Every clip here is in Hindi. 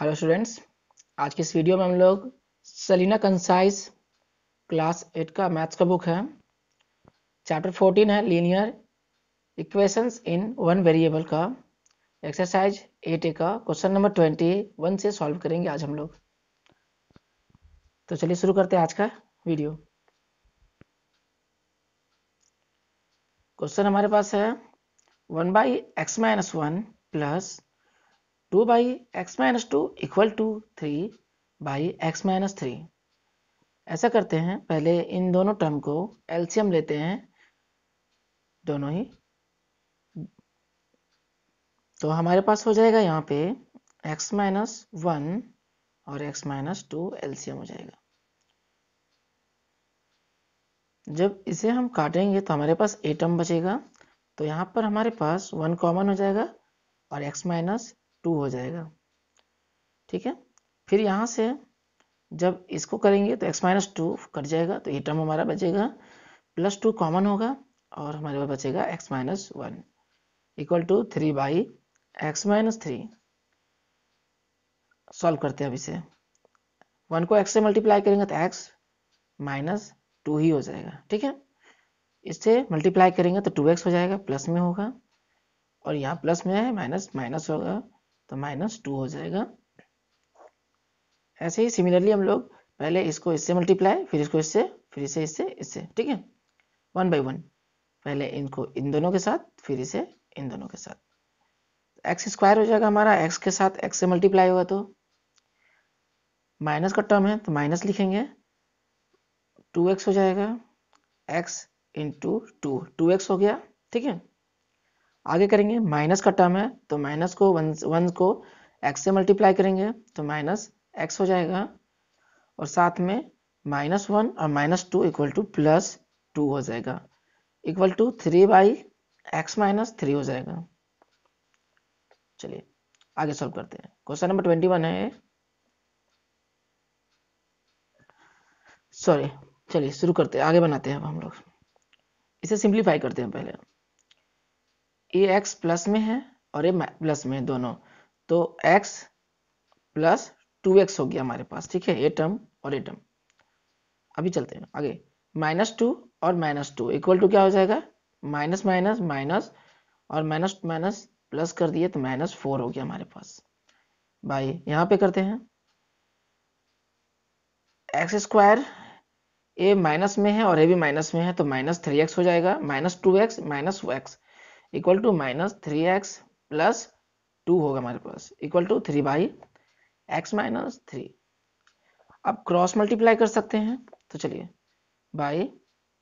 हेलो स्टूडेंट्स आज के इस वीडियो में हम लोग सलीना कंसाइज क्लास एट का मैथ्स का बुक है चैप्टर फोर्टीन है linear equations in one variable का एक्सरसाइज एट ए का क्वेश्चन नंबर ट्वेंटी वन से सॉल्व करेंगे आज हम लोग तो चलिए शुरू करते हैं आज का वीडियो क्वेश्चन हमारे पास है one by x minus one plus two by x minus two equal to three by x minus three ऐसा करते हैं पहले इन दोनों टर्म को एल्शियम लेते हैं दोनों ही तो हमारे पास हो जाएगा यहाँ पे x माइनस वन और x माइनस टू एल्शियम हो जाएगा जब इसे हम काटेंगे तो हमारे पास ए टर्म बचेगा तो यहाँ पर हमारे पास वन कॉमन हो जाएगा और x माइनस टू हो जाएगा ठीक है फिर यहां से जब इसको करेंगे तो एक्स माइनस टू कट जाएगा तो ये टर्म हमारा बचेगा प्लस टू कॉमन होगा और हमारे पास बचेगा x minus one equal to three by x minus three solve करते हैं अभी से वन को एक्स से मल्टीप्लाई करेंगे तो एक्स माइनस टू ही हो जाएगा ठीक है इससे मल्टीप्लाई करेंगे तो टू एक्स हो जाएगा प्लस में होगा और यहाँ प्लस में है माइनस माइनस होगा तो माइनस टू हो जाएगा ऐसे ही सिमिलरली हम लोग पहले इसको इससे मल्टीप्लाई फिर इसको इससे फिर इसे इससे इससे ठीक है वन बाई वन पहले इनको इन दोनों के साथ फिर इसे इन दोनों के साथ एक्स स्क्वायर हो जाएगा हमारा एक्स के साथ एक्स से मल्टीप्लाई होगा तो माइनस का टर्म है तो माइनस लिखेंगे टू एक्स हो जाएगा x into two two x हो गया ठीक है आगे करेंगे माइनस का टर्म है तो माइनस को वन वन को एक्स से मल्टीप्लाई करेंगे तो माइनस एक्स हो जाएगा और साथ में माइनस वन और minus two equal to plus two हो जाएगा equal to three by x minus three हो जाएगा चलिए आगे सॉल्व करते हैं क्वेश्चन नंबर ट्वेंटी वन है सॉरी चलिए शुरू करते हैं आगे बनाते हैं अब हम लोग इसे सिंप्लीफाई करते हैं पहले ए एक्स प्लस में है और ए प्लस में है दोनों तो एक्स प्लस टू एक्स हो गया हमारे पास ठीक है ए टर्म और ए टर्म अभी चलते हैं आगे माइनस टू और माइनस टू इक्वल टू क्या हो जाएगा माइनस माइनस माइनस और माइनस माइनस प्लस कर दिए तो माइनस फोर हो गया हमारे पास बाई यहाँ पे करते हैं एक्स स्क्वायर ए माइनस में है और ए भी माइनस में है तो माइनस थ्री एक्स हो जाएगा minus two x minus x equal to minus three x plus two होगा हमारे पास equal to three by x minus three अब क्रॉस मल्टीप्लाई कर सकते हैं तो चलिए बाई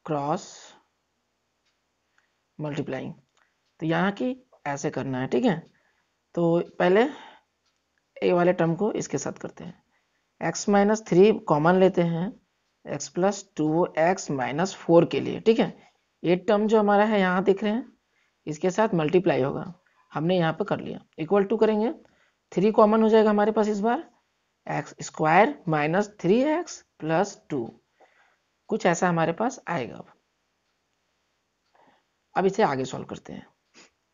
क्रॉस मल्टीप्लाइंग तो यहाँ की ऐसे करना है ठीक है तो पहले ए वाले टर्म को इसके साथ करते हैं x माइनस थ्री कॉमन लेते हैं x plus two x minus four के लिए ठीक है ये टर्म जो हमारा है यहाँ दिख रहे हैं इसके साथ मल्टीप्लाई होगा हमने यहाँ पर कर लिया इक्वल टू करेंगे थ्री कॉमन हो जाएगा हमारे पास इस बार x square minus three x plus two कुछ ऐसा हमारे पास आएगा अब अब इसे आगे सॉल्व करते हैं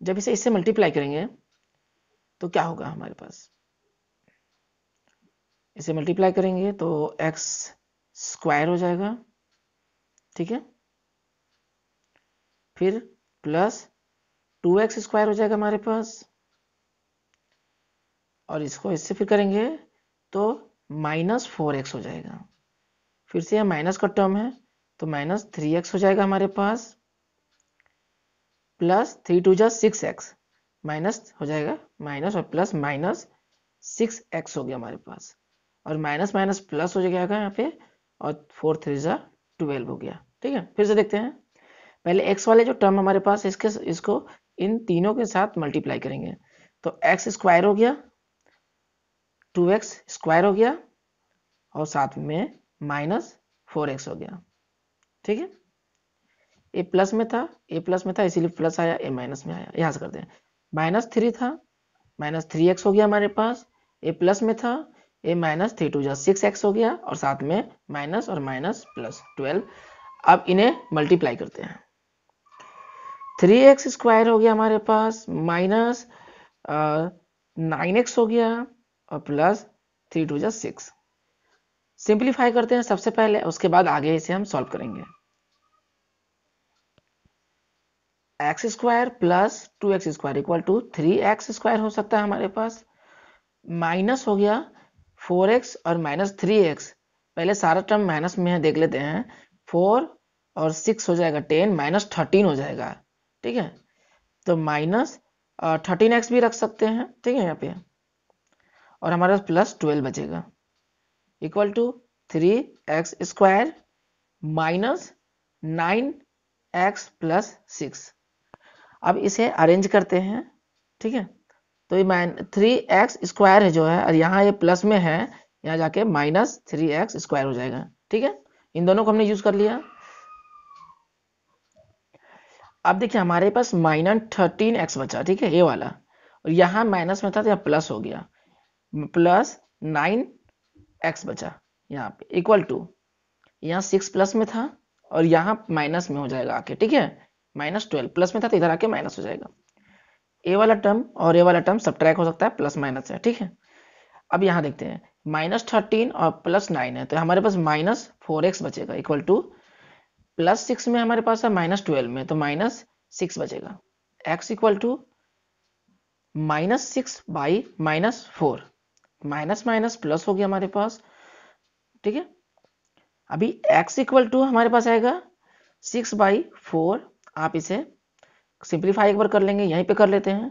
जब इसे इससे मल्टीप्लाई करेंगे तो क्या होगा हमारे पास इसे मल्टीप्लाई करेंगे तो एक्स स्क्वायर हो जाएगा ठीक है फिर प्लस टू एक्स स्क्वायर हो जाएगा हमारे पास और इसको इससे फिर करेंगे तो माइनस फोर एक्स हो जाएगा फिर से यह माइनस का टर्म है तो माइनस थ्री एक्स हो जाएगा हमारे पास प्लस थ्री टू जा सिक्स एक्स माइनस हो जाएगा माइनस और प्लस माइनस सिक्स एक्स हो गया हमारे पास और माइनस माइनस प्लस हो जाएगा यहाँ पे और फोर थ्री जा ट्वेल्व हो गया ठीक है फिर से देखते हैं पहले एक्स वाले जो टर्म हमारे पास इसके इसको इन तीनों के साथ मल्टीप्लाई करेंगे तो एक्स स्क्वायर हो गया टू एक्स स्क्वायर हो गया और साथ में माइनस फोर एक्स हो गया ठीक है ए प्लस में था ए प्लस में था इसीलिए प्लस आया ए माइनस में आया यहां से करते हैं माइनस थ्री था माइनस थ्री एक्स हो गया हमारे पास ए प्लस में था ए माइनस थ्री टू जा सिक्स एक्स हो गया और साथ में माइनस और माइनस प्लस ट्वेल्व अब इन्हें मल्टीप्लाई करते हैं थ्री एक्स स्क्वायर हो गया हमारे पास माइनस नाइन एक्स हो गया और प्लस थ्री टू जा सिक्स सिंप्लीफाई करते हैं सबसे पहले उसके बाद आगे इसे हम सॉल्व करेंगे x square plus two x square equal to three x square हो सकता है हमारे पास माइनस हो गया फोर एक्स और माइनस थ्री एक्स पहले सारा टर्म माइनस में देख लेते हैं फोर और सिक्स हो जाएगा टेन माइनस थर्टीन हो जाएगा ठीक है तो माइनस थर्टीन एक्स भी रख सकते हैं ठीक है यहाँ पे और हमारे पास प्लस ट्वेल्व बचेगा equal to three x square minus nine x plus six अब इसे अरेंज करते हैं ठीक है तो माइन थ्री एक्स स्क्वायर है जो है और यहाँ ये प्लस में है यहाँ जाके माइनस थ्री एक्स स्क्वायर हो जाएगा ठीक है इन दोनों को हमने यूज कर लिया अब देखिए हमारे पास माइनस थर्टीन एक्स बचा ठीक है ये वाला और यहाँ माइनस में था तो यहाँ प्लस हो गया प्लस नाइन एक्स बचा यहाँ पे इक्वल टू यहाँ सिक्स प्लस में था और यहाँ माइनस में हो जाएगा आके ठीक है माइनस ट्वेल्व प्लस में था तो इधर आके माइनस हो जाएगा ए वाला टर्म और ए वाला टर्म सब ट्रैक हो सकता है प्लस माइनस है ठीक है अब यहाँ देखते हैं माइनस थर्टीन और प्लस नाइन है तो हमारे पास माइनस फोर एक्स बचेगा इक्वल टू प्लस सिक्स में हमारे पास है माइनस ट्वेल्व में तो माइनस सिक्स बचेगा x equal to minus six by minus four minus minus plus हो गया हमारे पास ठीक है अभी x इक्वल टू हमारे पास आएगा सिक्स बाई फोर आप इसे सिंप्लीफाई एक बार कर लेंगे यहीं पे कर लेते हैं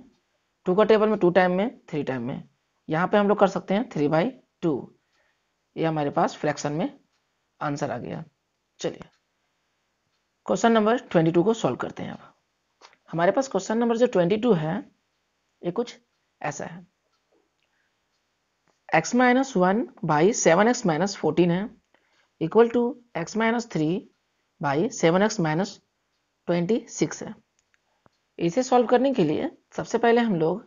टू का टेबल में टू टाइम में थ्री टाइम में यहाँ पे हम लोग कर सकते हैं थ्री बाई टू ये हमारे पास फ्रैक्शन में आंसर आ गया चलिए क्वेश्चन नंबर 22 को सॉल्व करते हैं अब हमारे पास क्वेश्चन नंबर जो 22 है ये कुछ ऐसा है x minus one by seven x minus fourteen है equal to x minus three by seven x minus twenty six है इसे सॉल्व करने के लिए सबसे पहले हम लोग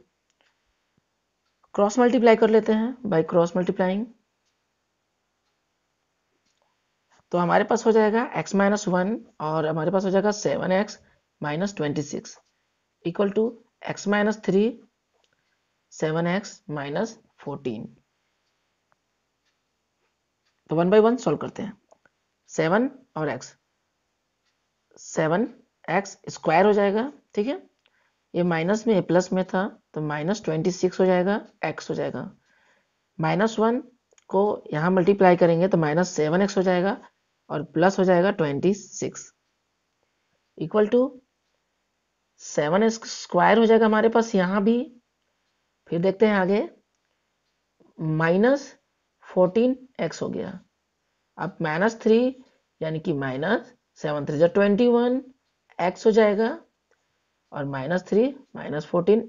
क्रॉस मल्टीप्लाई कर लेते हैं बाई क्रॉस मल्टीप्लाइंग तो हमारे पास हो जाएगा x माइनस वन और हमारे पास हो जाएगा seven x minus twenty six equal to x minus three seven x minus fourteen तो वन बाई वन सॉल्व करते हैं सेवन और एक्स सेवन एक्स स्क्वायर हो जाएगा ठीक है ये माइनस में प्लस में था तो माइनस ट्वेंटी सिक्स हो जाएगा एक्स हो जाएगा माइनस वन को यहाँ मल्टीप्लाई करेंगे तो माइनस सेवन एक्स हो जाएगा और प्लस हो जाएगा twenty six equal to seven square हो जाएगा हमारे पास यहां भी फिर देखते हैं आगे माइनस फोर्टीन एक्स हो गया अब माइनस थ्री यानी कि माइनस सेवन थ्री जो ट्वेंटी वन एक्स हो जाएगा और minus three minus fourteen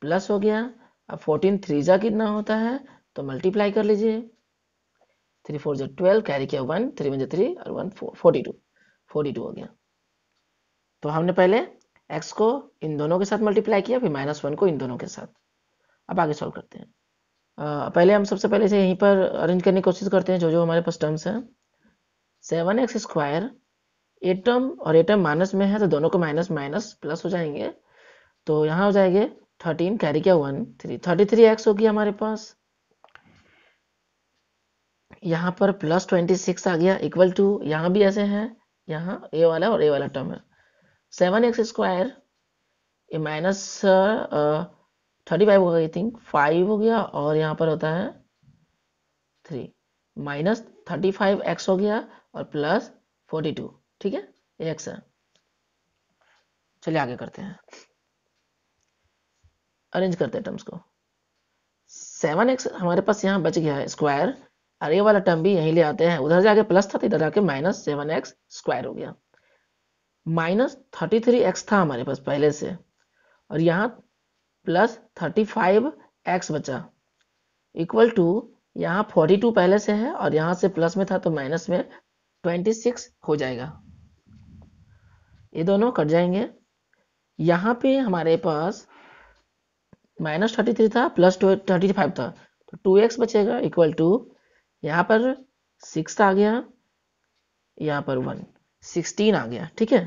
plus हो गया अब फोर्टीन थ्री जा कितना होता है तो मल्टीप्लाई कर लीजिए थ्री फोर जो ट्वेल्व कैरी किया वन थ्री वन जो थ्री और one four forty two forty two हो गया तो हमने पहले x को इन दोनों के साथ मल्टीप्लाई किया फिर माइनस वन को इन दोनों के साथ अब आगे सॉल्व करते हैं आ, पहले हम सबसे पहले से यहीं पर अरेंज करने की कोशिश करते हैं जो जो हमारे पास टर्म्स हैं seven x square eight term और एट टर्म माइनस में है तो दोनों को माइनस माइनस प्लस हो जाएंगे तो यहाँ हो जाएंगे थर्टीन कैरी किया one three thirty three x होगी हमारे पास यहाँ पर प्लस ट्वेंटी सिक्स आ गया इक्वल टू यहाँ भी ऐसे हैं यहाँ ए वाला और ए वाला टर्म है सेवन एक्स स्क्वायर ये माइनस थर्टी फाइव होगा आई थिंक फाइव हो गया और यहाँ पर होता है three minus thirty five x हो गया और प्लस फोर्टी टू ठीक है एक्स है चलिए आगे करते हैं अरेंज करते हैं टर्म्स को सेवन एक्स हमारे पास यहाँ बच गया है स्क्वायर और ये वाला टर्म भी यही ले आते हैं उधर जाके प्लस था तो इधर जाके माइनस सेवन एक्स स्क्वायर हो गया माइनस थर्टी थ्री एक्स था हमारे पास पहले से और यहाँ प्लस थर्टी फाइव एक्स बचा इक्वल टू यहाँ फोर्टी टू पहले से है और यहाँ से प्लस में था तो माइनस में ट्वेंटी सिक्स हो जाएगा ये दोनों कट जाएंगे यहाँ पे हमारे पास माइनस थर्टी थ्री था प्लस थर्टी फाइव था तो टू एक्स बचेगा इक्वल टू यहां पर सिक्स आ गया यहां पर वन सिक्सटीन आ गया ठीक है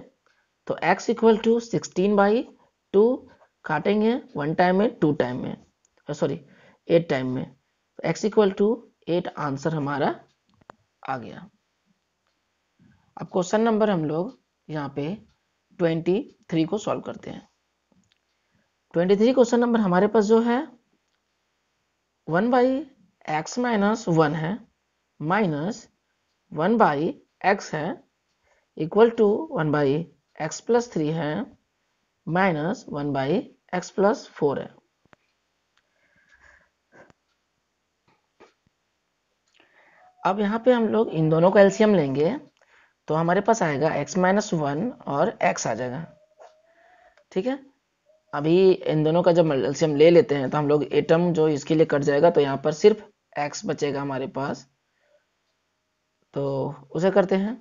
तो x equal to sixteen by two काटेंगे वन टाइम में टू टाइम में सॉरी एट टाइम में तो x equal to eight answer हमारा आ गया अब क्वेश्चन नंबर हम लोग यहाँ पे ट्वेंटी थ्री को सॉल्व करते हैं ट्वेंटी थ्री क्वेश्चन नंबर हमारे पास जो है one by x minus one है माइनस वन बाई एक्स है equal to one by x plus three है minus one by x plus four है अब यहाँ पे हम लोग इन दोनों का एल्सियम लेंगे तो हमारे पास आएगा x माइनस वन और x आ जाएगा ठीक है अभी इन दोनों का जब एल्सियम ले लेते हैं तो हम लोग एटम जो इसके लिए कट जाएगा तो यहाँ पर सिर्फ x बचेगा हमारे पास तो उसे करते हैं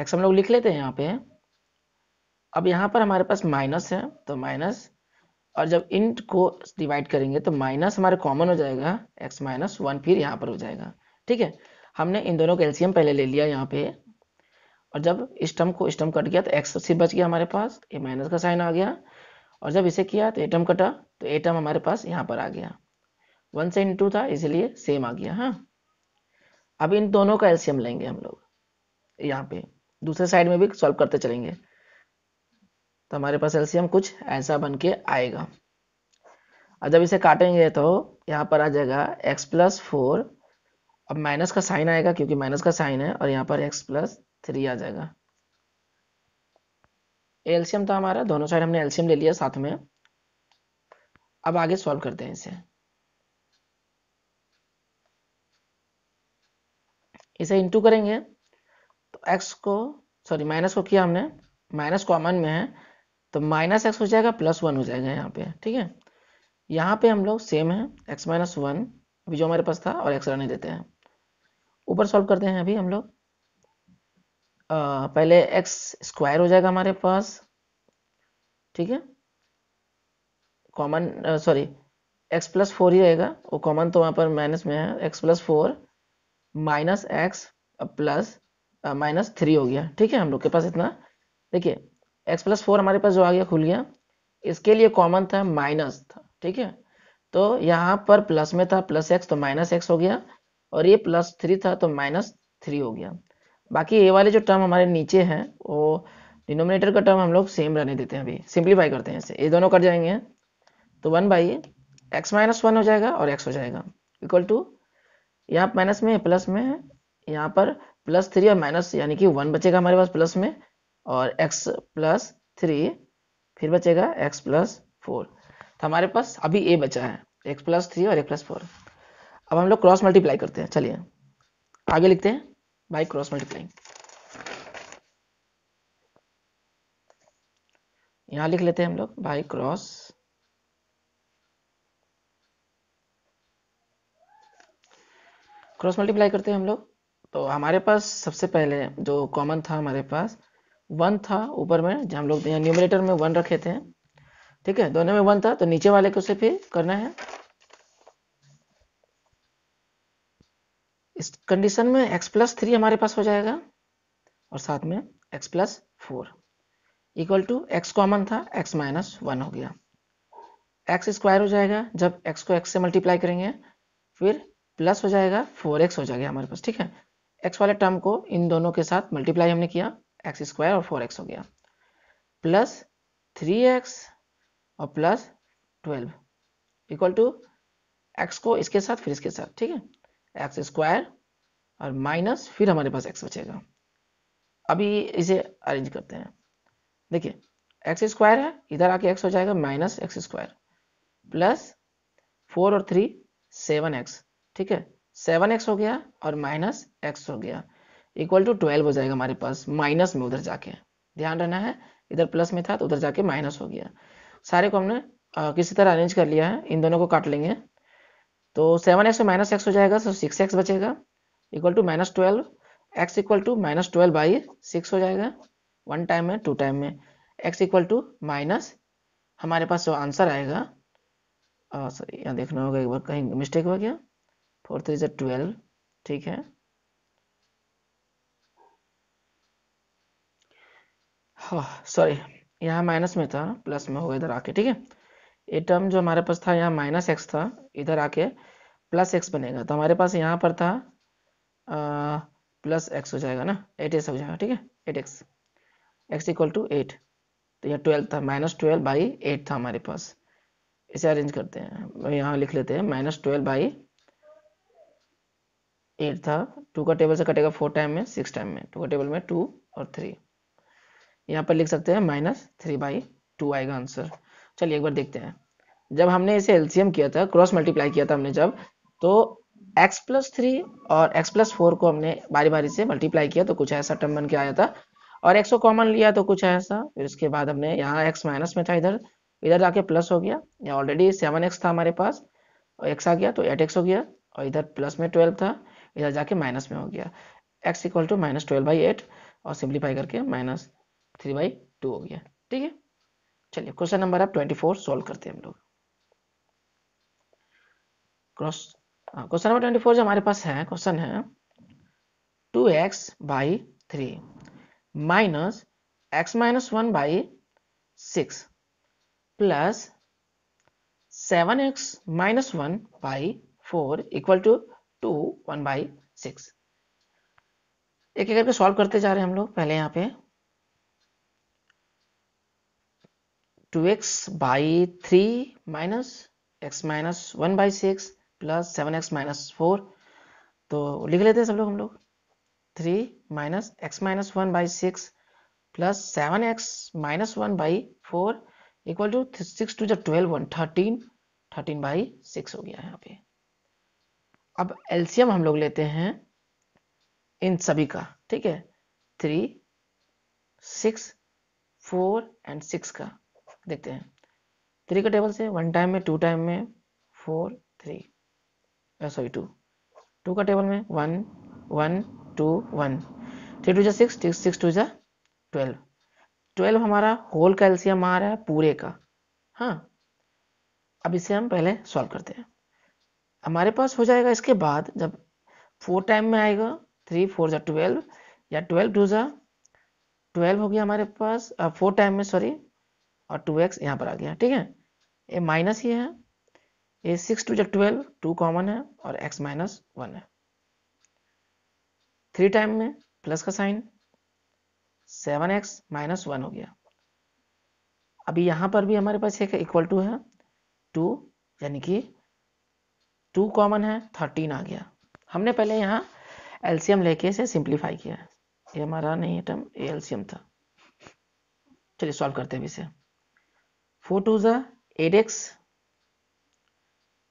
एक्स हम लोग लिख लेते हैं यहाँ पे अब यहाँ पर हमारे पास माइनस है तो माइनस और जब इंट को डिवाइड करेंगे तो माइनस हमारे कॉमन हो जाएगा एक्स माइनस वन फिर यहाँ पर हो जाएगा ठीक है हमने इन दोनों कैल्सियम एल्सियम पहले ले लिया यहाँ पे और जब स्टम को स्टम कट गया तो एक्स सिर्फ बच गया हमारे पास ये माइनस का साइन आ गया और जब इसे किया तो एटम कटा तो एटम हमारे पास यहाँ पर आ गया वन से इंटू था इसलिए सेम आ गया हाँ अब इन दोनों का एल्सियम लेंगे हम लोग यहाँ पे दूसरे साइड में भी सॉल्व करते चलेंगे तो हमारे पास एल्सियम कुछ ऐसा बन के आएगा और जब इसे काटेंगे तो यहाँ पर आ जाएगा एक्स प्लस फोर अब माइनस का साइन आएगा क्योंकि माइनस का साइन है और यहाँ पर एक्स प्लस थ्री आ जाएगा एल्सियम था हमारा दोनों साइड हमने एल्सियम ले लिया साथ में अब आगे सॉल्व करते हैं इसे इसे इंटू करेंगे तो एक्स को सॉरी माइनस को किया हमने माइनस कॉमन में है तो माइनस एक्स हो जाएगा प्लस वन हो जाएगा यहाँ पे ठीक है यहाँ पे हम लोग सेम है एक्स माइनस वन अभी जो हमारे पास था और एक्स रहने देते हैं ऊपर सॉल्व करते हैं अभी हम लोग पहले एक्स स्क्वायर हो जाएगा हमारे पास ठीक है common sorry x plus four ही रहेगा वो कॉमन तो वहाँ पर माइनस में है x plus four minus x plus minus three हो गया ठीक है हम लोग के पास इतना देखिए एक्स प्लस फोर हमारे पास जो आ गया खुल गया इसके लिए कॉमन था माइनस था ठीक है तो यहाँ पर प्लस में था प्लस एक्स तो माइनस एक्स हो गया और ये प्लस थ्री था तो माइनस थ्री हो गया बाकी ये वाले जो टर्म हमारे नीचे हैं वो डिनोमिनेटर का टर्म हम लोग सेम रहने देते हैं अभी सिंप्लीफाई करते हैं इसे ये दोनों कट जाएंगे तो one by x minus one हो जाएगा और एक्स हो जाएगा इक्वल टू यहाँ माइनस में है प्लस में है यहाँ पर प्लस थ्री और माइनस यानी कि वन बचेगा हमारे पास प्लस में और एक्स प्लस थ्री फिर बचेगा एक्स प्लस फोर तो हमारे पास अभी ए बचा है एक्स प्लस थ्री और एक्स प्लस फोर अब हम लोग क्रॉस मल्टीप्लाई करते हैं चलिए आगे लिखते हैं बाई क्रॉस मल्टीप्लाई यहाँ लिख लेते हैं हम लोग बाई क्रॉस क्रॉस मल्टीप्लाई करते हैं हम लोग तो हमारे पास सबसे पहले जो कॉमन था हमारे पास वन था ऊपर में जो हम लोग यहाँ न्यूमिनेटर में वन रखे थे ठीक है दोनों में वन था तो नीचे वाले को फिर करना है इस कंडीशन में x प्लस थ्री हमारे पास हो जाएगा और साथ में x plus four equal to x common था x माइनस वन हो गया x स्क्वायर हो जाएगा जब x को x से मल्टीप्लाई करेंगे फिर प्लस हो जाएगा फोर एक्स हो जाएगा हमारे पास ठीक है एक्स वाले टर्म को इन दोनों के साथ मल्टीप्लाई हमने किया एक्स स्क्वायर और फोर एक्स हो गया प्लस थ्री एक्स और plus twelve equal to x को इसके साथ फिर इसके साथ ठीक है एक्स स्क्वायर और माइनस फिर हमारे पास एक्स बचेगा अभी इसे अरेंज करते हैं देखिए एक्स स्क्वायर है इधर आके एक्स हो जाएगा minus x square plus four और थ्री सेवन एक्स ठीक है सेवन एक्स हो गया और माइनस एक्स हो गया इक्वल टू ट्वेल्व हो जाएगा हमारे पास माइनस में उधर जाके ध्यान रहना है इधर प्लस में था तो उधर जाके माइनस हो गया सारे को हमने आ, किसी तरह अरेंज कर लिया है इन दोनों को काट लेंगे तो सेवन एक्स में माइनस एक्स हो जाएगा तो सिक्स एक्स बचेगा equal to minus twelve x equal to minus twelve by six हो जाएगा वन टाइम में टू टाइम में एक्स इक्वल टू माइनस हमारे पास जो आंसर आएगा सॉरी यहाँ देखना होगा एक बार कहीं मिस्टेक हो गया फोर थ्री ज़ा ट्वेल्व ठीक है सॉरी हाँ, यहाँ माइनस में था प्लस में होगा इधर आके ठीक है ये टर्म जो हमारे पास था यहाँ माइनस एक्स था इधर आके प्लस एक्स बनेगा तो हमारे पास यहाँ पर था आ, प्लस एक्स हो जाएगा ना एट एक्स हो जाएगा ठीक है eight x x equal to eight तो यहाँ ट्वेल्व था माइनस ट्वेल्व बाई एट था हमारे पास इसे अरेंज करते हैं यहाँ लिख लेते हैं माइनस ट्वेल्व बाई एट था टू का टेबल से कटेगा फोर टाइम में सिक्स टाइम में टू का टेबल में टू और थ्री यहाँ पर लिख सकते हैं माइनस थ्री बाई टू आएगा आंसर चलिए एक बार देखते हैं जब हमने इसे एलसीएम किया था क्रॉस मल्टीप्लाई किया था हमने जब तो x प्लस थ्री और x प्लस फोर को हमने बारी बारी से मल्टीप्लाई किया तो कुछ ऐसा टर्म बन के आया था और x को कॉमन लिया तो कुछ ऐसा फिर उसके बाद हमने यहाँ x माइनस में था इधर इधर जाके प्लस हो गया यहाँ ऑलरेडी सेवन एक्स था हमारे पास और x आ गया तो एट एक्स हो गया और इधर प्लस में ट्वेल्व था इधर जाके माइनस में हो गया x equal to minus twelve by eight और सिंप्लीफाई करके माइनस थ्री बाई टू हो गया ठीक है चलिए क्वेश्चन नंबर आप ट्वेंटी फोर सोल्व करते हैं हम लोग क्रॉस हाँ, क्वेश्चन नंबर ट्वेंटी फोर जो हमारे पास है क्वेश्चन है two x by three minus x minus one by six plus seven x minus one by four equal to two one by six एक एक करके सॉल्व करते जा रहे हैं हम लोग पहले यहां पे two x by three minus x minus one by six plus seven x minus four तो लिख लेते हैं सब लोग हम लोग three minus x minus one by six plus seven x minus one by four equal to six two जो twelve one thirteen thirteen by six हो गया यहाँ पे अब एल्सियम हम लोग लेते हैं इन सभी का ठीक है three six four and six का देखते हैं थ्री का टेबल से वन टाइम में टू टाइम में four three sorry two two का टेबल में one one two one three two जा सिक्स सिक्स टू जा ट्वेल्व ट्वेल्व हमारा होल का एल्सियम आ रहा है पूरे का हाँ अब इसे हम पहले सॉल्व करते हैं हमारे पास हो जाएगा इसके बाद जब फोर टाइम में आएगा थ्री फोर ज़ा ट्वेल्व या ट्वेल्व टू ज़ा ट्वेल्व हो गया हमारे पास फोर टाइम में सॉरी और टू एक्स यहाँ पर आ गया ठीक है ये माइनस ये है ये सिक्स टू ज़ा ट्वेल्व टू कॉमन है और एक्स माइनस वन है थ्री टाइम में प्लस का sign seven x minus one हो गया अभी यहाँ पर भी हमारे पास एक इक्वल टू है टू यानी कि टू कॉमन है थर्टीन आ गया हमने पहले यहाँ एल्सियम लेके इसे सिंप्लीफाई किया ये हमारा नहीं टर्म ये एल्सियम था चलिए सॉल्व करते हैं इसे फोर टू ज़ा एट एक्स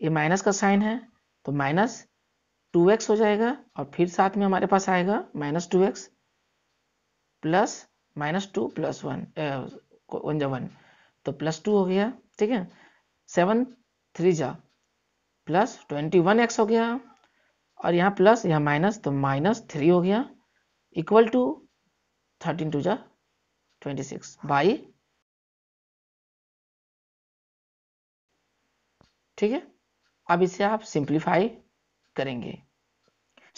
ये माइनस का साइन है तो माइनस टू एक्स हो जाएगा और फिर साथ में हमारे पास आएगा minus two x plus minus two plus one one जा वन तो प्लस टू हो गया ठीक है सेवन थ्री जा प्लस ट्वेंटी वन एक्स हो गया और यहाँ प्लस यहाँ माइनस तो माइनस थ्री हो गया इक्वल टू थर्टीन टू जा ट्वेंटी सिक्स बाई ठीक है अब इसे आप सिंप्लीफाई करेंगे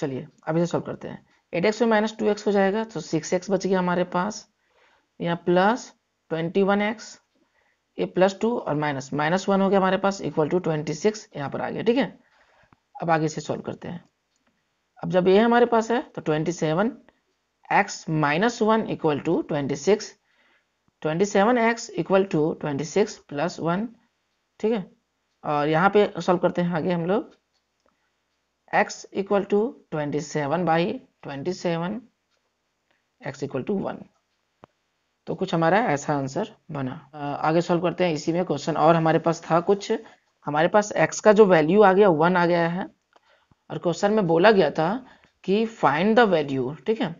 चलिए अब इसे सॉल्व करते हैं एट एक्स में माइनस टू एक्स हो जाएगा तो सिक्स एक्स बच गया हमारे पास यहाँ प्लस ट्वेंटी वन एक्स ये प्लस टू और माइनस माइनस वन हो गया हमारे पास इक्वल टू ट्वेंटी सिक्स यहाँ पर आ गया ठीक है अब आगे इसे सॉल्व करते हैं अब जब ये हमारे पास है तो twenty seven x minus one equal to twenty six twenty seven x equal to twenty six plus one ठीक है और यहाँ पे सॉल्व करते हैं आगे हम लोग x equal to twenty seven by twenty seven x equal to one तो कुछ हमारा ऐसा आंसर बना आगे सॉल्व करते हैं इसी में क्वेश्चन और हमारे पास था कुछ हमारे पास x का जो वैल्यू आ गया वन आ गया है और क्वेश्चन में बोला गया था कि फाइंड द वैल्यू ठीक है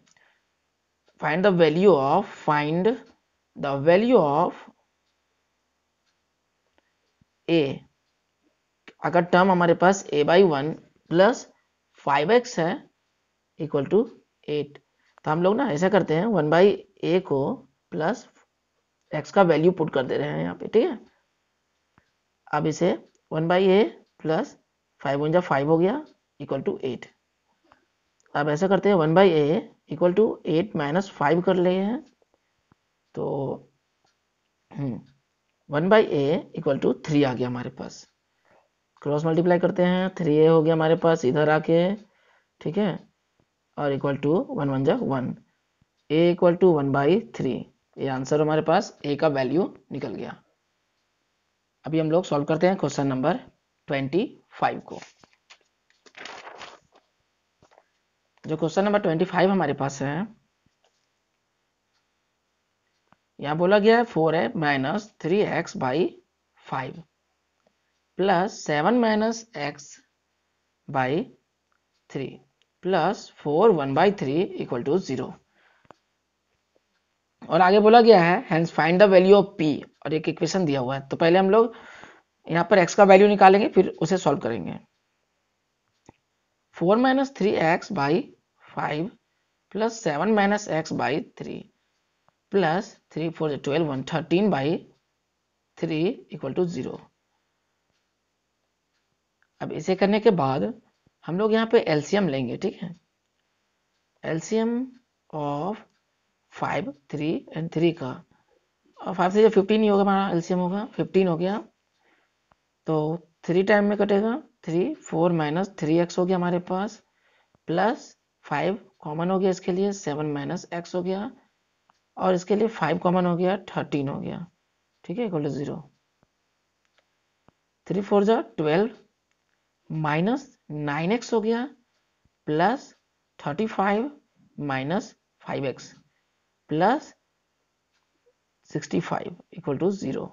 find the value of find the value of a अगर टर्म हमारे पास a by one plus five x है इक्वल टू एट तो हम लोग ना ऐसा करते हैं वन बाई ए को प्लस एक्स का वैल्यू पुट कर दे रहे हैं यहाँ पे ठीक है अब इसे one by a plus five one जब फाइव हो गया इक्वल टू एट अब ऐसा करते हैं one by a equal to eight minus five कर लिए हैं तो one by a equal to three आ गया हमारे पास क्रॉस मल्टीप्लाई करते हैं थ्री ए हो गया हमारे पास इधर आके ठीक है और इक्वल टू वन वन जब one a equal to one by three ये आंसर हमारे पास ए का वैल्यू निकल गया अभी हम लोग सॉल्व करते हैं क्वेश्चन नंबर ट्वेंटी फाइव को जो क्वेश्चन नंबर ट्वेंटी फाइव हमारे पास है यहां बोला गया है फोर है minus three x by five plus seven minus x by three plus four one by three equal to zero और आगे बोला गया है hence find the value of p और एक इक्वेशन दिया हुआ है तो पहले हम लोग यहाँ पर एक्स का वैल्यू निकालेंगे फिर उसे सॉल्व करेंगे four minus three x by five plus seven minus x by three plus three four twelve one thirteen by three equal to zero अब इसे करने के बाद हम लोग यहाँ पे एलसीएम लेंगे ठीक है LCM of five three and three का और फाइव थ्री जो फिफ्टीन ही होगा हमारा एल्सियम होगा फिफ्टीन हो गया तो थ्री टाइम में कटेगा three four minus three x हो गया हमारे पास प्लस फाइव कॉमन हो गया इसके लिए सेवन माइनस एक्स हो गया और इसके लिए फाइव कॉमन हो गया थर्टीन हो गया ठीक है equal to zero three four जो ट्वेल्व माइनस नाइन एक्स हो गया plus thirty five minus five x plus 65 equal to zero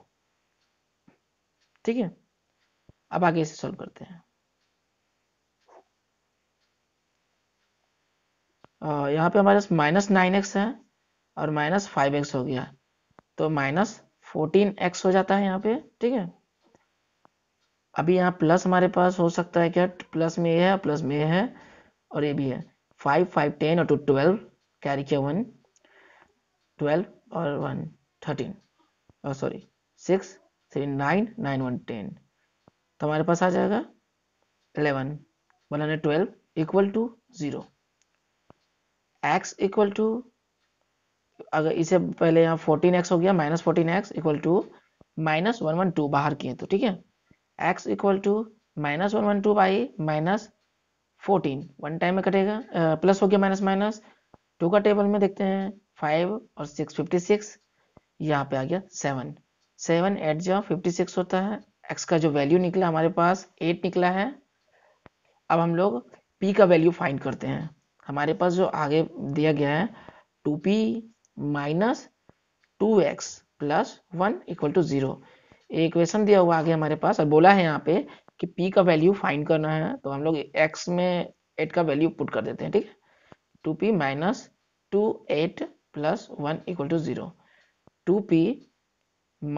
ठीक है अब आगे इसे सॉल्व करते हैं यहां यहाँ पे हमारे पास माइनस नाइन एक्स है और माइनस फाइव एक्स हो गया तो माइनस फोर्टीन एक्स हो जाता है यहाँ पे ठीक है अभी यहाँ प्लस हमारे पास हो सकता है क्या प्लस में ये है प्लस में ये है और ये भी है फाइव फाइव टेन और टू ट्वेल्व कैरी किया वन ट्वेल्व और वन थर्टीन और sorry six three nine nine one ten तो हमारे पास आ जाएगा eleven one hundred twelve equal to zero x equal to अगर इसे पहले यहाँ फोर्टीन एक्स हो गया minus fourteen x equal to minus one one two बाहर किए तो ठीक है x equal to minus one one two by minus fourteen one time में कटेगा प्लस हो गया माइनस माइनस टू का टेबल में देखते हैं फाइव और सिक्स फिफ्टी सिक्स यहाँ पे आ गया सेवन सेवन एट जो फिफ्टी सिक्स होता है एक्स का जो वैल्यू निकला हमारे पास एट निकला है अब हम लोग पी का वैल्यू फाइंड करते हैं हमारे पास जो आगे दिया गया है two p minus two x plus one equal to zero equation दिया हुआ आगे हमारे पास और बोला है यहाँ पे कि पी का वैल्यू फाइंड करना है तो हम लोग एक्स में एट का वैल्यू पुट कर देते हैं ठीक है two p minus two eight equal to zero two p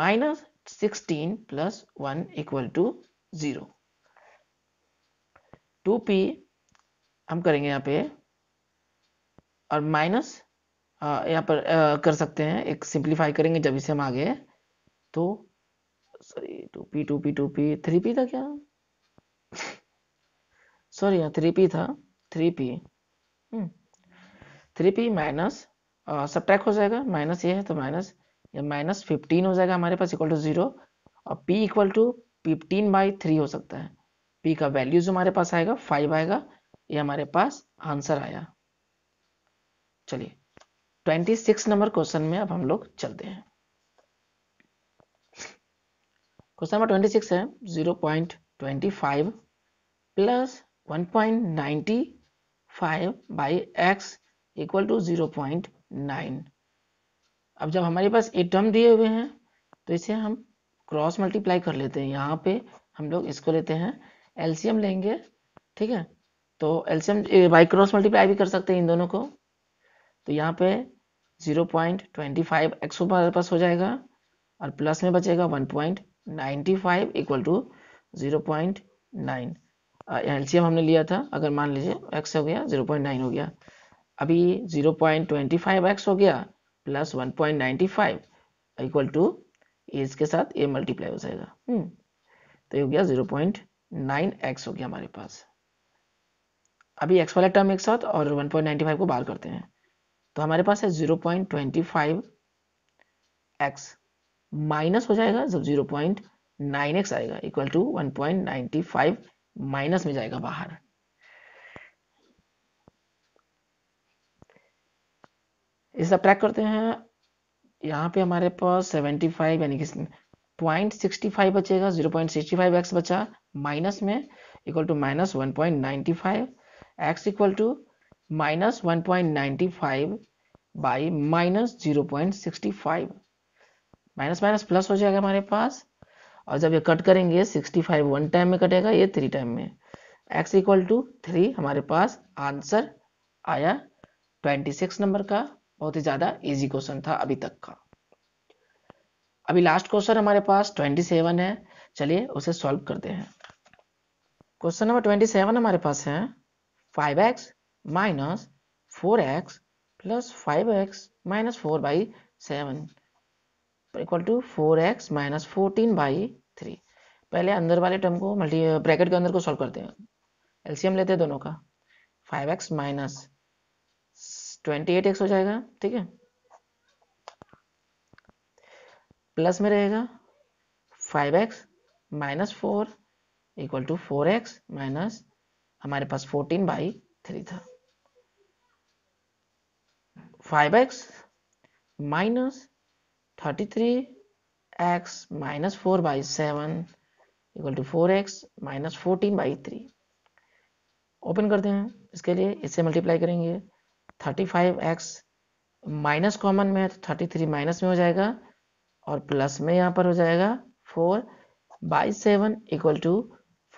minus sixteen plus one equal to zero two p हम करेंगे यहाँ पे और माइनस यहाँ पर आ, कर सकते हैं एक सिंप्लीफाई करेंगे जब इसे हम आगे तो sorry two p two p two p three p था क्या सॉरी यहाँ थ्री पी था three p three p minus subtract हो जाएगा माइनस ये है तो माइनस ये माइनस फिफ्टीन हो जाएगा हमारे पास इक्वल टू जीरो और p equal to fifteen by three हो सकता है पी का वैल्यू जो हमारे पास आएगा फाइव आएगा ये हमारे पास आंसर आया चलिए ट्वेंटी सिक्स नंबर क्वेश्चन में अब हम लोग चलते हैं क्वेश्चन नंबर ट्वेंटी सिक्स है zero point twenty five plus one point ninety five by x equal to zero point nine अब जब हमारे पास ए टर्म दिए हुए हैं तो इसे हम क्रॉस मल्टीप्लाई कर लेते हैं यहाँ पे हम लोग इसको लेते हैं एलसीएम लेंगे ठीक है तो एलसीएम बाई क्रॉस मल्टीप्लाई भी कर सकते हैं इन दोनों को तो यहाँ पे 0.25 पॉइंट ट्वेंटी फाइव एक्स हमारे पास हो जाएगा और प्लस में बचेगा 1.95 point ninety five equal to zero point nine LCM हमने लिया था अगर मान लीजिए एक्स हो गया 0.9 हो गया अभी 0.25x हो गया प्लस 1.95 इक्वल टू एज के साथ ए मल्टीप्लाई हो जाएगा hmm. तो ये हो गया 0.9x हो गया हमारे पास अभी x वाला टर्म एक साथ और 1.95 को बाहर करते हैं तो हमारे पास है 0.25x माइनस हो जाएगा जब 0.9x आएगा इक्वल टू 1.95 माइनस में जाएगा बाहर इस सब ट्रैक करते हैं यहाँ पे हमारे पास 75 यानी कि पॉइंट सिक्सटी बचेगा 0.65 पॉइंट एक्स बचा माइनस में equal to minus one point ninety equal to minus one point ninety minus zero minus minus plus हो जाएगा हमारे पास और जब ये कट करेंगे 65 फाइव वन टाइम में कटेगा ये थ्री टाइम में x इक्वल टू थ्री हमारे पास आंसर आया 26 नंबर का बहुत ही ज्यादा इजी क्वेश्चन था अभी तक का अभी लास्ट क्वेश्चन हमारे पास 27 है चलिए उसे सॉल्व करते हैं क्वेश्चन नंबर 27 हमारे पास है 5x x minus four x plus five x minus four by seven equal to four x minus fourteen by three पहले अंदर वाले टर्म को मल्टी ब्रैकेट के अंदर को सॉल्व करते हैं एलसीएम लेते हैं दोनों का five x minus twenty eight x हो जाएगा ठीक है प्लस में रहेगा five x minus four equal to four x minus हमारे पास फोर्टीन बाई थ्री था five x minus thirty three x minus four by seven equal to four x minus fourteen by three open करते हैं इसके लिए इससे मल्टीप्लाई करेंगे thirty five x minus common में है तो थर्टी थ्री माइनस में हो जाएगा और प्लस में यहाँ पर हो जाएगा four by seven equal to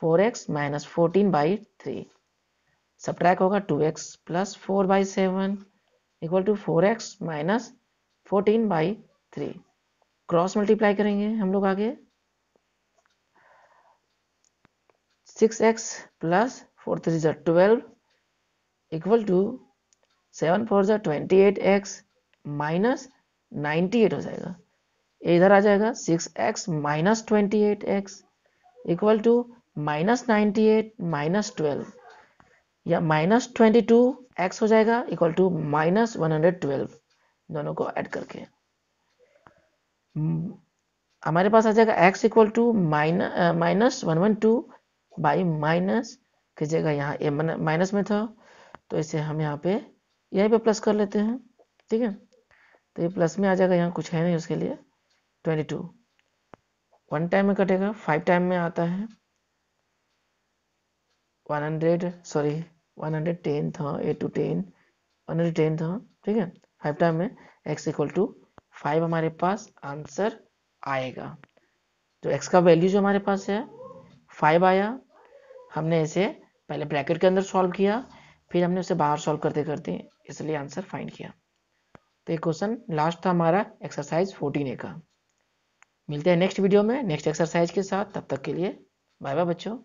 four x minus fourteen by three subtract होगा two x plus four by seven equal to four x minus fourteen by three cross multiply करेंगे हम लोग आगे six x plus four three जो twelve equal to seven four जो twenty eight x minus ninety eight हो जाएगा इधर आ जाएगा six x minus twenty eight x equal to minus ninety eight minus twelve या माइनस ट्वेंटी टू एक्स हो जाएगा equal to minus one hundred twelve दोनों को ऐड करके हमारे पास आ जाएगा x equal to minus minus one one two by minus कीजिएगा यहाँ ए माइनस में था तो इसे हम यहाँ पे यहीं पे प्लस कर लेते हैं ठीक है तो ये प्लस में आ जाएगा यहाँ कुछ है नहीं उसके लिए ट्वेंटी टू वन टाइम में कटेगा फाइव टाइम में आता है one hundred sorry one hundred ten था a two ten one hundred ten था ठीक है फाइव टाइम में एक्स इक्वल टू फाइव हमारे पास आंसर आएगा तो एक्स का वैल्यू जो हमारे पास है फाइव आया हमने इसे पहले ब्रैकेट के अंदर सॉल्व किया फिर हमने उसे बाहर सॉल्व करते करते इसलिए आंसर फाइंड किया तो ये क्वेश्चन लास्ट था हमारा एक्सरसाइज फोर्टीन ए का मिलते हैं नेक्स्ट वीडियो में नेक्स्ट एक्सरसाइज के साथ तब तक के लिए बाय बाय बच्चों